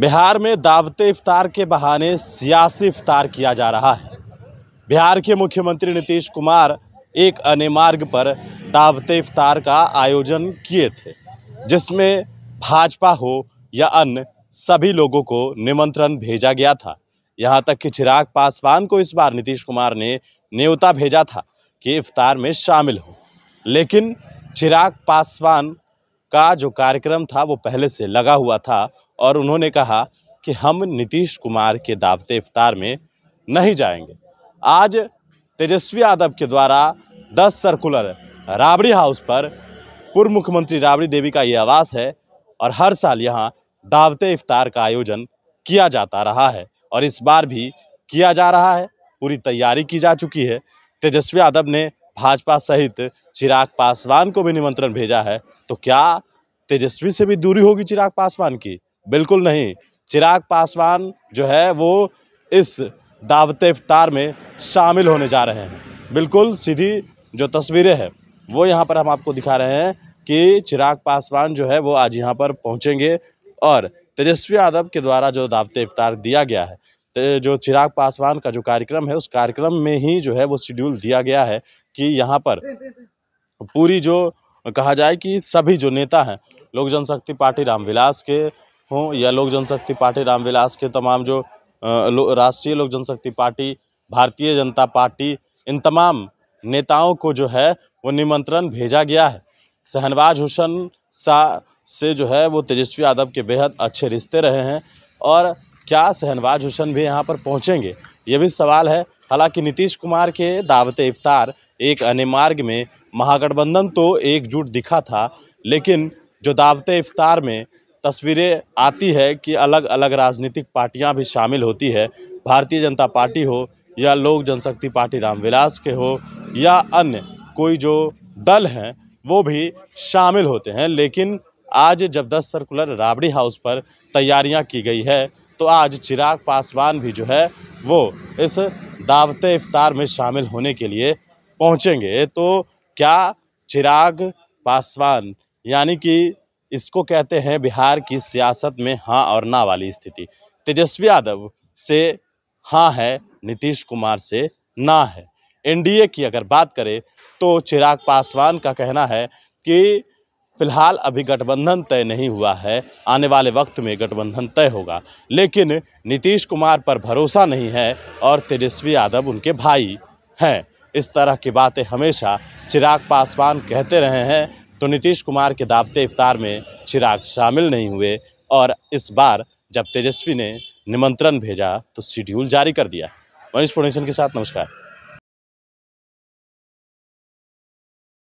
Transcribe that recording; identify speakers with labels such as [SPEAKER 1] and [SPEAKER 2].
[SPEAKER 1] बिहार में दावत इफ्तार के बहाने सियासी इफ्तार किया जा रहा है बिहार के मुख्यमंत्री नीतीश कुमार एक अन्य मार्ग पर दावत इफ्तार का आयोजन किए थे जिसमें भाजपा हो या अन्य सभी लोगों को निमंत्रण भेजा गया था यहाँ तक कि चिराग पासवान को इस बार नीतीश कुमार ने न्योता भेजा था कि इफ्तार में शामिल हो लेकिन चिराग पासवान का जो कार्यक्रम था वो पहले से लगा हुआ था और उन्होंने कहा कि हम नीतीश कुमार के दावते इफ्तार में नहीं जाएंगे आज तेजस्वी यादव के द्वारा 10 सर्कुलर राबड़ी हाउस पर पूर्व मुख्यमंत्री राबड़ी देवी का ये आवास है और हर साल यहाँ दावते इफ्तार का आयोजन किया जाता रहा है और इस बार भी किया जा रहा है पूरी तैयारी की जा चुकी है तेजस्वी यादव ने भाजपा सहित चिराग पासवान को भी निमंत्रण भेजा है तो क्या तेजस्वी से भी दूरी होगी चिराग पासवान की बिल्कुल नहीं चिराग पासवान जो है वो इस दावत इफ्तार में शामिल होने जा रहे हैं बिल्कुल सीधी जो तस्वीरें हैं वो यहाँ पर हम आपको दिखा रहे हैं कि चिराग पासवान जो है वो आज यहाँ पर पहुँचेंगे और तेजस्वी यादव के द्वारा जो दावत इफ्तार दिया गया है जो चिराग पासवान का जो कार्यक्रम है उस कार्यक्रम में ही जो है वो शेड्यूल दिया गया है कि यहाँ पर पूरी जो कहा जाए कि सभी जो नेता हैं लोक जनशक्ति पार्टी रामविलास के हों या लोक जनशक्ति पार्टी रामविलास के तमाम जो लो, राष्ट्रीय लोक जनशक्ति पार्टी भारतीय जनता पार्टी इन तमाम नेताओं को जो है वो निमंत्रण भेजा गया है शहनवाज हुसैन शाह से जो है वो तेजस्वी यादव के बेहद अच्छे रिश्ते रहे हैं और क्या शहनवाज हुसैन भी यहाँ पर पहुँचेंगे ये भी सवाल है हालांकि नीतीश कुमार के दावत इफ्तार एक अन्य मार्ग में महागठबंधन तो एकजुट दिखा था लेकिन जो दावत इफ्तार में तस्वीरें आती है कि अलग अलग राजनीतिक पार्टियां भी शामिल होती है भारतीय जनता पार्टी हो या लोक जनशक्ति पार्टी रामविलास के हो या अन्य कोई जो दल हैं वो भी शामिल होते हैं लेकिन आज जब दस सर्कुलर राबड़ी हाउस पर तैयारियां की गई है तो आज चिराग पासवान भी जो है वो इस दावत इफ्तार में शामिल होने के लिए पहुँचेंगे तो क्या चिराग पासवान यानी कि इसको कहते हैं बिहार की सियासत में हाँ और ना वाली स्थिति तेजस्वी यादव से हाँ है नीतीश कुमार से ना है एनडीए की अगर बात करें तो चिराग पासवान का कहना है कि फिलहाल अभी गठबंधन तय नहीं हुआ है आने वाले वक्त में गठबंधन तय होगा लेकिन नीतीश कुमार पर भरोसा नहीं है और तेजस्वी यादव उनके भाई हैं इस तरह की बातें हमेशा चिराग पासवान कहते रहे हैं तो नीतीश कुमार के दावते इफ्तार में चिराग शामिल नहीं हुए और इस बार जब तेजस्वी ने निमंत्रण भेजा तो शेड्यूल जारी कर दिया मनीष प्रोडक्शन के साथ नमस्कार